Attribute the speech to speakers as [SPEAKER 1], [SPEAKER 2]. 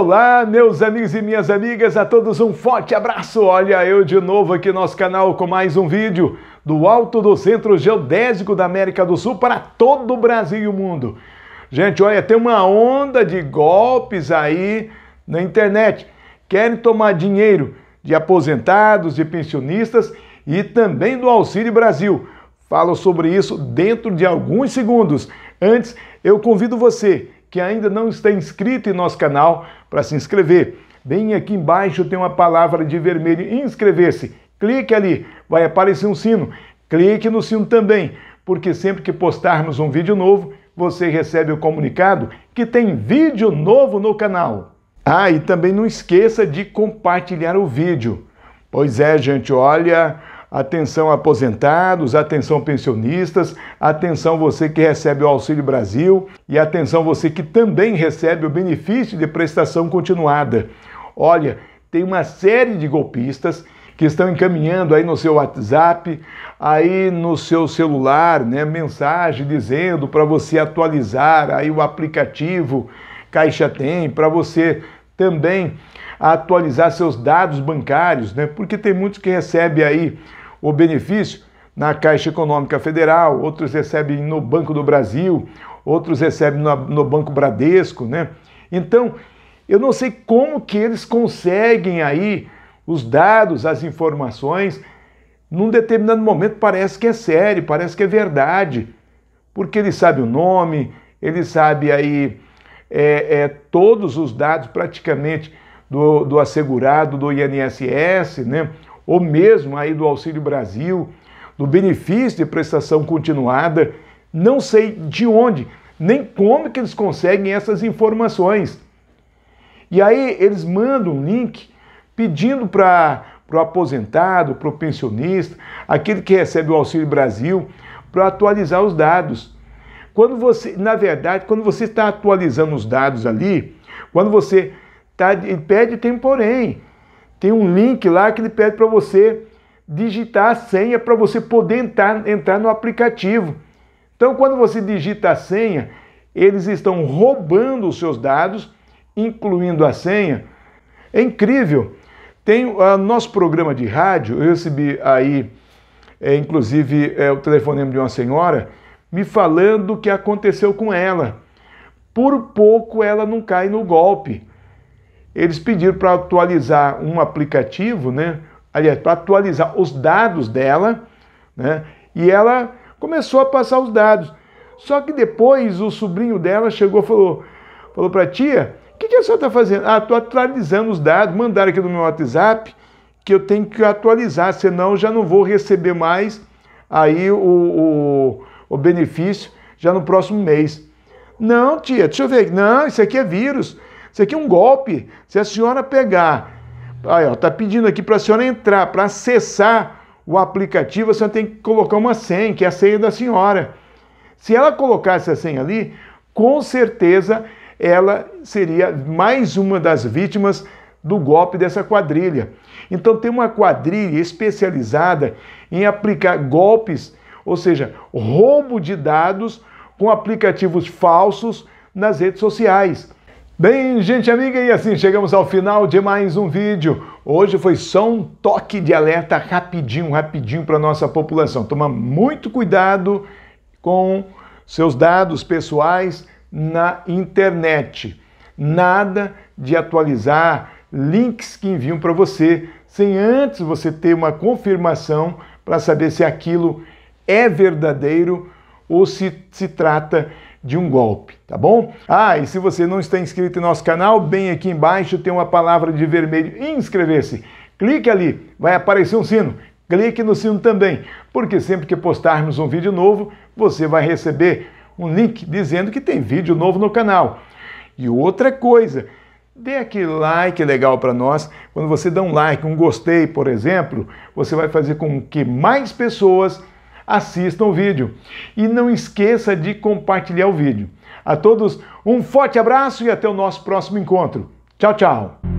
[SPEAKER 1] Olá, meus amigos e minhas amigas, a todos um forte abraço. Olha eu de novo aqui no nosso canal com mais um vídeo do Alto do Centro Geodésico da América do Sul para todo o Brasil e o mundo. Gente, olha, tem uma onda de golpes aí na internet. Querem tomar dinheiro de aposentados, de pensionistas e também do Auxílio Brasil. Falo sobre isso dentro de alguns segundos. Antes, eu convido você que ainda não está inscrito em nosso canal para se inscrever. Bem aqui embaixo tem uma palavra de vermelho, inscrever-se. Clique ali, vai aparecer um sino. Clique no sino também, porque sempre que postarmos um vídeo novo, você recebe o comunicado que tem vídeo novo no canal. Ah, e também não esqueça de compartilhar o vídeo. Pois é, gente, olha, Atenção aposentados, atenção pensionistas, atenção você que recebe o Auxílio Brasil e atenção você que também recebe o benefício de prestação continuada. Olha, tem uma série de golpistas que estão encaminhando aí no seu WhatsApp, aí no seu celular, né, mensagem dizendo para você atualizar aí o aplicativo Caixa Tem, para você também a atualizar seus dados bancários, né? Porque tem muitos que recebem aí o benefício na Caixa Econômica Federal, outros recebem no Banco do Brasil, outros recebem no, Banco Bradesco, né? Então, eu não sei como que eles conseguem aí os dados, as informações, num determinado momento parece que é sério, parece que é verdade, porque ele sabe o nome, ele sabe aí é, é, todos os dados praticamente do, do assegurado do INSS, né? ou mesmo aí do Auxílio Brasil, do benefício de prestação continuada. Não sei de onde, nem como que eles conseguem essas informações. E aí eles mandam um link pedindo para o aposentado, para o pensionista, aquele que recebe o Auxílio Brasil, para atualizar os dados. Quando você, na verdade, quando você está atualizando os dados ali, quando você Tá? Ele pede, tem porém. Tem um link lá que ele pede para você digitar a senha para você poder entrar, entrar no aplicativo. Então, quando você digita a senha, eles estão roubando os seus dados, incluindo a senha. É incrível. Tem o ah, nosso programa de rádio, eu recebi aí, é, inclusive, é, o telefonema de uma senhora me falando o que aconteceu com ela. Por pouco ela não cai no golpe eles pediram para atualizar um aplicativo, né? Aliás, para atualizar os dados dela, né? E ela começou a passar os dados. Só que depois o sobrinho dela chegou e falou, falou para a tia, o que, que a senhora está fazendo? Ah, estou atualizando os dados, mandaram aqui no meu WhatsApp que eu tenho que atualizar, senão já não vou receber mais aí o, o, o benefício já no próximo mês. Não, tia, deixa eu ver. Não, isso aqui é vírus. Isso aqui é um golpe. Se a senhora pegar, aí ó, tá pedindo aqui para a senhora entrar, para acessar o aplicativo, a senhora tem que colocar uma senha, que é a senha da senhora. Se ela colocasse a senha ali, com certeza ela seria mais uma das vítimas do golpe dessa quadrilha. Então tem uma quadrilha especializada em aplicar golpes, ou seja, roubo de dados com aplicativos falsos nas redes sociais. Bem, gente amiga, e assim chegamos ao final de mais um vídeo. Hoje foi só um toque de alerta rapidinho, rapidinho para nossa população. Toma muito cuidado com seus dados pessoais na internet. Nada de atualizar links que enviam para você sem antes você ter uma confirmação para saber se aquilo é verdadeiro ou se se trata de de um golpe, tá bom? Ah, e se você não está inscrito em nosso canal, bem aqui embaixo tem uma palavra de vermelho, inscrever-se. Clique ali, vai aparecer um sino. Clique no sino também, porque sempre que postarmos um vídeo novo, você vai receber um link dizendo que tem vídeo novo no canal. E outra coisa, dê aquele like legal para nós. Quando você dá um like, um gostei, por exemplo, você vai fazer com que mais pessoas assista o vídeo. E não esqueça de compartilhar o vídeo. A todos, um forte abraço e até o nosso próximo encontro. Tchau, tchau!